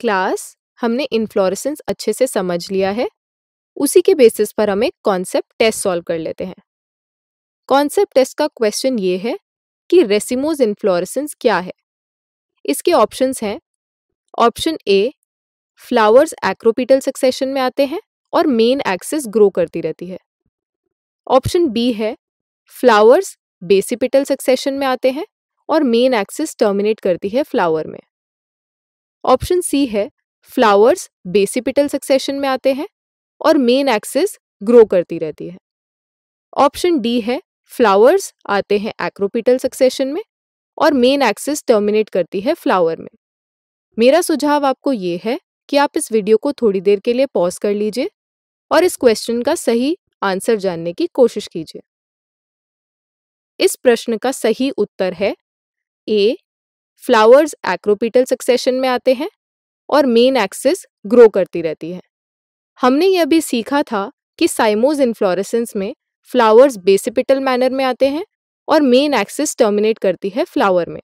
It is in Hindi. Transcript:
क्लास हमने इन्फ्लोरेसेंस अच्छे से समझ लिया है उसी के बेसिस पर हम एक कॉन्सेप्ट टेस्ट सॉल्व कर लेते हैं कॉन्सेप्ट टेस्ट का क्वेश्चन ये है कि रेसिमोज इन्फ्लोरेसेंस क्या है इसके ऑप्शंस हैं option A flowers acropetal succession में आते हैं और मेन एक्सेस ग्रो करती रहती है ऑप्शन बी है फ्लावर्स बेसिपिटल सक्सेशन में आते हैं और मेन एक्सेस टर्मिनेट करती है फ्लावर में ऑप्शन सी है फ्लावर्स बेसिपिटल सक्सेशन में आते हैं और मेन एक्सिस ग्रो करती रहती है ऑप्शन डी है फ्लावर्स आते हैं एक्रोपिटल सक्सेशन में और मेन एक्सिस टर्मिनेट करती है फ्लावर में मेरा सुझाव आपको ये है कि आप इस वीडियो को थोड़ी देर के लिए पॉज कर लीजिए और इस क्वेश्चन का सही आंसर जानने की कोशिश कीजिए इस प्रश्न का सही उत्तर है ए फ्लावर्स एक्रोपीटल सक्सेशन में आते हैं और मेन एक्सिस ग्रो करती रहती है हमने यह भी सीखा था कि साइमोज इन्फ्लोरेसेंस में फ्लावर्स बेसिपिटल मैनर में आते हैं और मेन एक्सिस टर्मिनेट करती है फ्लावर में